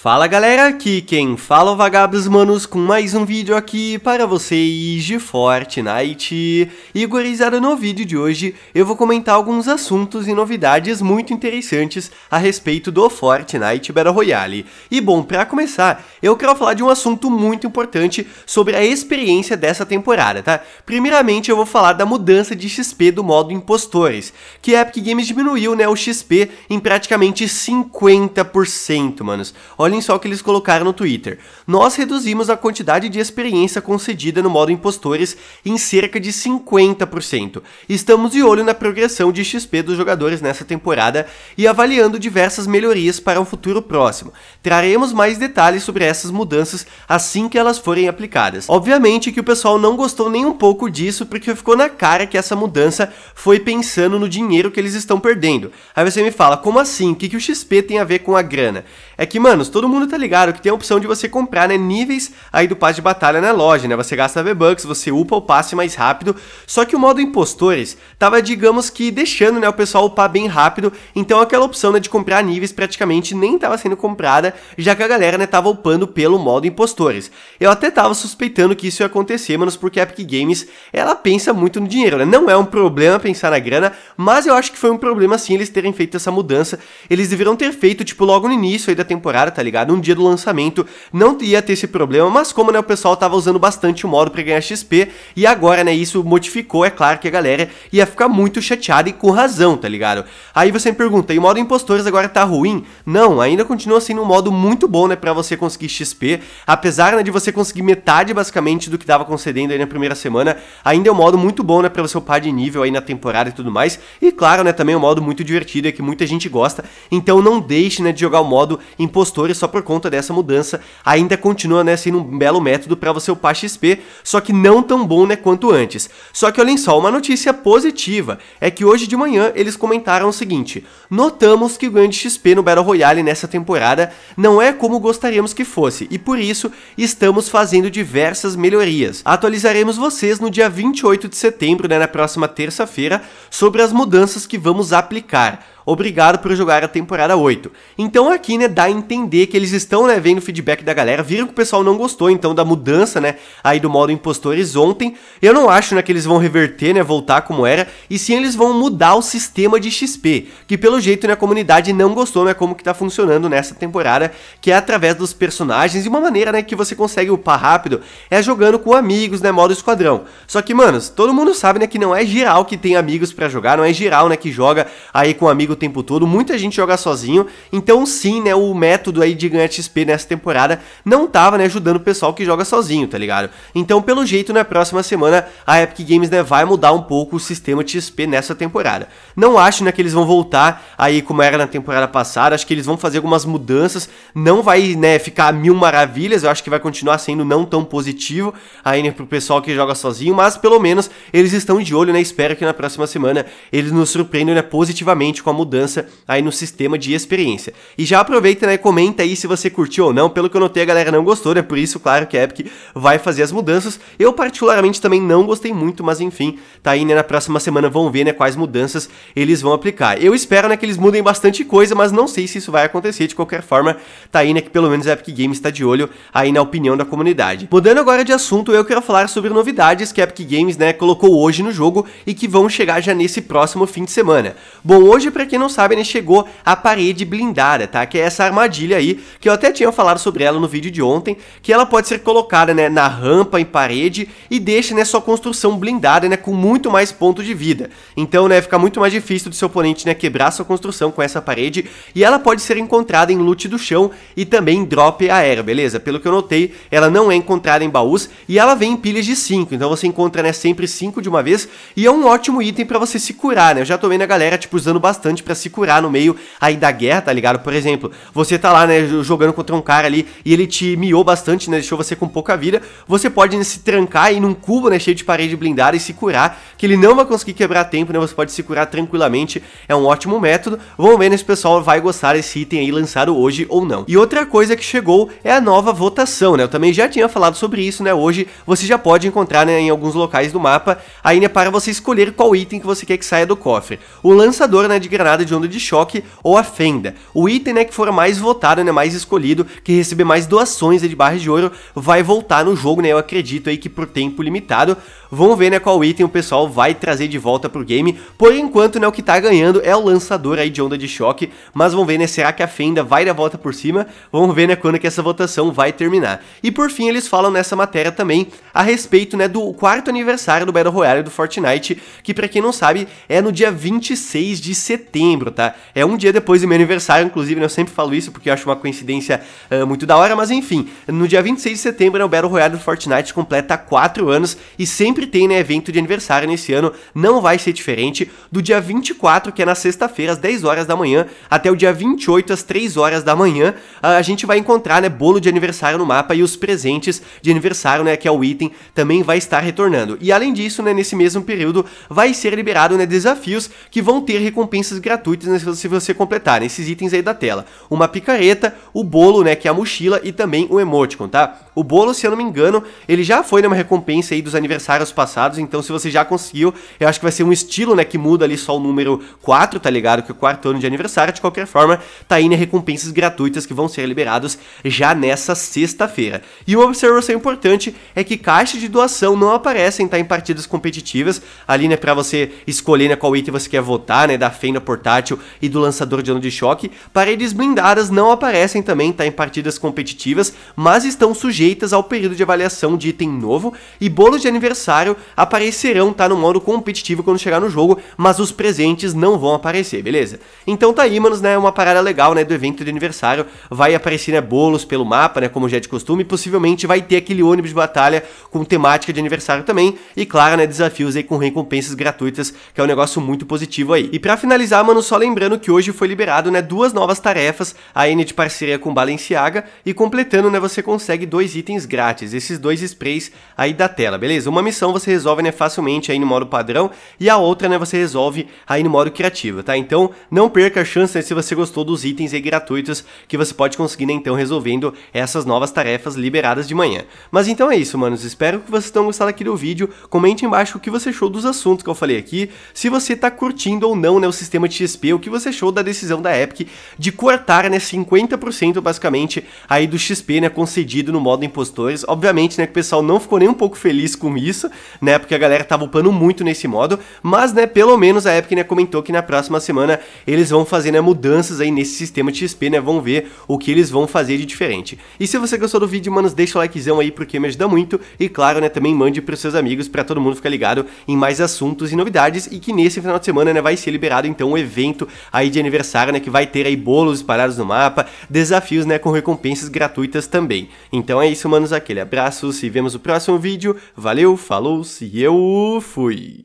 Fala galera, aqui quem fala é o Vagabos Manos com mais um vídeo aqui para vocês de Fortnite. E gurizada, no vídeo de hoje eu vou comentar alguns assuntos e novidades muito interessantes a respeito do Fortnite Battle Royale. E bom, para começar, eu quero falar de um assunto muito importante sobre a experiência dessa temporada, tá? Primeiramente eu vou falar da mudança de XP do modo Impostores, que a Epic Games diminuiu né, o XP em praticamente 50%, manos. Olhem só o que eles colocaram no Twitter. Nós reduzimos a quantidade de experiência concedida no modo impostores em cerca de 50%. Estamos de olho na progressão de XP dos jogadores nessa temporada e avaliando diversas melhorias para um futuro próximo. Traremos mais detalhes sobre essas mudanças assim que elas forem aplicadas. Obviamente que o pessoal não gostou nem um pouco disso porque ficou na cara que essa mudança foi pensando no dinheiro que eles estão perdendo. Aí você me fala, como assim? O que, que o XP tem a ver com a grana? É que, mano, todo mundo tá ligado que tem a opção de você comprar, né, níveis aí do passe de batalha na loja, né? Você gasta V-Bucks, você upa o passe mais rápido. Só que o modo impostores tava, digamos que deixando, né, o pessoal upar bem rápido. Então aquela opção, né, de comprar níveis praticamente nem tava sendo comprada, já que a galera, né, tava upando pelo modo impostores. Eu até tava suspeitando que isso ia acontecer, manos, porque a Epic Games, ela pensa muito no dinheiro, né? Não é um problema pensar na grana, mas eu acho que foi um problema sim eles terem feito essa mudança. Eles deveriam ter feito tipo logo no início aí da temporada, tá ligado? Um dia do lançamento não ia ter esse problema, mas como né, o pessoal tava usando bastante o modo para ganhar XP, e agora, né, isso modificou, é claro que a galera ia ficar muito chateada e com razão, tá ligado? Aí você me pergunta, e o modo impostores agora tá ruim? Não, ainda continua sendo um modo muito bom, né, para você conseguir XP, apesar né, de você conseguir metade basicamente do que tava concedendo aí na primeira semana, ainda é um modo muito bom, né, para você upar de nível aí na temporada e tudo mais, e claro, né, também é um modo muito divertido, é que muita gente gosta, então não deixe, né, de jogar o modo impostores só por conta dessa mudança, ainda continua né, sendo um belo método para você upar XP, só que não tão bom né, quanto antes. Só que olhem só, uma notícia positiva é que hoje de manhã eles comentaram o seguinte: notamos que o ganho de XP no Battle Royale nessa temporada não é como gostaríamos que fosse, e por isso estamos fazendo diversas melhorias. Atualizaremos vocês no dia 28 de setembro, né, na próxima terça-feira, sobre as mudanças que vamos aplicar obrigado por jogar a temporada 8. Então aqui, né, dá a entender que eles estão, né, vendo o feedback da galera, viram que o pessoal não gostou, então, da mudança, né, aí do modo impostores ontem. Eu não acho, né, que eles vão reverter, né, voltar como era, e sim eles vão mudar o sistema de XP, que pelo jeito, né, a comunidade não gostou, né, como que tá funcionando nessa temporada, que é através dos personagens e uma maneira, né, que você consegue upar rápido é jogando com amigos, né, modo esquadrão. Só que, manos, todo mundo sabe, né, que não é geral que tem amigos para jogar, não é geral, né, que joga aí com um amigo tempo todo, muita gente joga sozinho. Então sim, né, o método aí de ganhar XP nessa temporada não tava, né, ajudando o pessoal que joga sozinho, tá ligado? Então, pelo jeito, na próxima semana, a Epic Games, né, vai mudar um pouco o sistema de XP nessa temporada. Não acho, né, que eles vão voltar aí como era na temporada passada, acho que eles vão fazer algumas mudanças, não vai, né, ficar mil maravilhas, eu acho que vai continuar sendo não tão positivo aí, né, pro pessoal que joga sozinho, mas pelo menos eles estão de olho, né, espero que na próxima semana eles nos surpreendam, né, positivamente com a mudança aí no sistema de experiência. E já aproveita né, e comenta aí se você curtiu ou não. Pelo que eu notei, a galera não gostou, né? Por isso, claro que a Epic vai fazer as mudanças. Eu, particularmente, também não gostei muito, mas enfim, tá aí, né? Na próxima semana vão ver né, quais mudanças eles vão aplicar. Eu espero né, que eles mudem bastante coisa, mas não sei se isso vai acontecer. De qualquer forma, tá aí, né? Que pelo menos a Epic Games está de olho aí na opinião da comunidade. Mudando agora de assunto, eu quero falar sobre novidades que a Epic Games, né, colocou hoje no jogo e que vão chegar já nesse próximo fim de semana. Bom, hoje, pra quem não sabe, né, chegou a parede blindada, tá? Que é essa armadilha aí, que eu até tinha falado sobre ela no vídeo de ontem, que ela pode ser colocada, né, na rampa, em parede, e deixa, né, sua construção blindada, né, com muito mais ponto de vida. Então, né, fica muito mais difícil do seu oponente, né, quebrar sua construção com essa parede, e ela pode ser encontrada em loot do chão e também em drop aéreo, beleza? Pelo que eu notei, ela não é encontrada em baús, e ela vem em pilhas de 5, então você encontra, né, sempre 5 de uma vez, e é um ótimo item para você se curar, né? Eu já tô vendo a galera, tipo, usando bastante justamente para se curar no meio aí da guerra, tá ligado? Por exemplo, você tá lá, né, jogando contra um cara ali e ele te miou bastante, né, deixou você com pouca vida, você pode né, se trancar aí num cubo, né, cheio de parede blindada e se curar, que ele não vai conseguir quebrar tempo, né, você pode se curar tranquilamente, é um ótimo método. Vamos ver né, se o pessoal vai gostar desse item aí lançado hoje ou não. E outra coisa que chegou é a nova votação, né, eu também já tinha falado sobre isso, né, hoje você já pode encontrar, né, em alguns locais do mapa, aí, né, para você escolher qual item que você quer que saia do cofre. O lançador, né, de granadas de onda de choque ou a fenda. O item né, que for mais votado, né, mais escolhido, que receber mais doações né, de barras de ouro, vai voltar no jogo, né? Eu acredito aí que por tempo limitado. Vamos ver né, qual item o pessoal vai trazer de volta pro game. Por enquanto, né, o que tá ganhando é o lançador aí de onda de choque. Mas vamos ver, né? Será que a fenda vai dar volta por cima? Vamos ver né, quando que essa votação vai terminar. E por fim, eles falam nessa matéria também a respeito né, do quarto aniversário do Battle Royale do Fortnite, que para quem não sabe, é no dia 26 de setembro setembro, tá? É um dia depois do meu aniversário, inclusive, né? eu sempre falo isso porque eu acho uma coincidência uh, muito da hora, mas enfim, no dia 26 de setembro, né, o Battle Royale do Fortnite completa 4 anos e sempre tem, né, evento de aniversário nesse ano, não vai ser diferente do dia 24, que é na sexta-feira, às 10 horas da manhã, até o dia 28, às 3 horas da manhã, a gente vai encontrar, né, bolo de aniversário no mapa e os presentes de aniversário, né, que é o item, também vai estar retornando. E além disso, né, nesse mesmo período, vai ser liberado, né, desafios que vão ter recompensas gratuitos né, se você completar né, esses itens aí da tela. Uma picareta, o bolo, né, que é a mochila e também o emoticon, tá? O bolo, se eu não me engano, ele já foi numa né, recompensa aí dos aniversários passados, então se você já conseguiu, eu acho que vai ser um estilo, né, que muda ali só o número 4, tá ligado? Que é o quarto ano de aniversário, de qualquer forma, tá aí, né, recompensas gratuitas que vão ser liberados já nessa sexta-feira. E uma observação importante é que caixas de doação não aparecem, tá, em partidas competitivas, ali, né, pra você escolher, né, qual item você quer votar, né, da Fenda por portátil e do lançador de ano de choque, paredes blindadas não aparecem também tá, em partidas competitivas, mas estão sujeitas ao período de avaliação de item novo e bolos de aniversário aparecerão tá, no modo competitivo quando chegar no jogo, mas os presentes não vão aparecer, beleza? Então tá aí, manos, né, uma parada legal né, do evento de aniversário, vai aparecer né, bolos pelo mapa, né, como já é de costume, e possivelmente vai ter aquele ônibus de batalha com temática de aniversário também, e claro, né, desafios aí com recompensas gratuitas, que é um negócio muito positivo aí. E para finalizar, mano, só lembrando que hoje foi liberado, né, duas novas tarefas, a N de parceria com Balenciaga, e completando, né, você consegue dois itens grátis, esses dois sprays aí da tela, beleza? Uma missão você resolve, né, facilmente aí no modo padrão, e a outra, né, você resolve aí no modo criativo, tá? Então, não perca a chance né, se você gostou dos itens aí gratuitos que você pode conseguir, né, então, resolvendo essas novas tarefas liberadas de manhã. Mas então é isso, manos, espero que vocês tenham gostado aqui do vídeo, comente embaixo o que você achou dos assuntos que eu falei aqui, se você tá curtindo ou não, né, o sistema XP, o que você achou da decisão da Epic de cortar, né, 50% basicamente aí do XP, né, concedido no modo impostores. Obviamente, né, que o pessoal não ficou nem um pouco feliz com isso, né, porque a galera tava upando muito nesse modo, mas, né, pelo menos a Epic, né, comentou que na próxima semana eles vão fazer, né, mudanças aí nesse sistema de XP, né, vão ver o que eles vão fazer de diferente. E se você gostou do vídeo, manos, deixa o likezão aí porque me ajuda muito e, claro, né, também mande pros seus amigos para todo mundo ficar ligado em mais assuntos e novidades e que nesse final de semana, né, vai ser liberado, então, o evento aí de aniversário, né, que vai ter aí bolos espalhados no mapa, desafios, né, com recompensas gratuitas também. Então é isso, manos, aquele abraço, se vemos no próximo vídeo, valeu, falou, se eu fui!